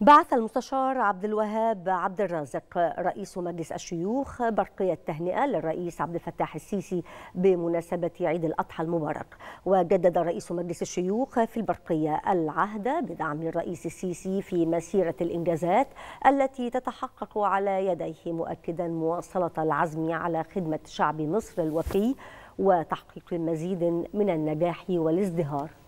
بعث المستشار عبد الوهاب عبد الرازق رئيس مجلس الشيوخ برقية التهنئة للرئيس عبد الفتاح السيسي بمناسبة عيد الأضحى المبارك وجدد رئيس مجلس الشيوخ في البرقية العهد بدعم الرئيس السيسي في مسيرة الإنجازات التي تتحقق على يديه مؤكدا مواصلة العزم على خدمة شعب مصر الوفي وتحقيق مزيد من النجاح والازدهار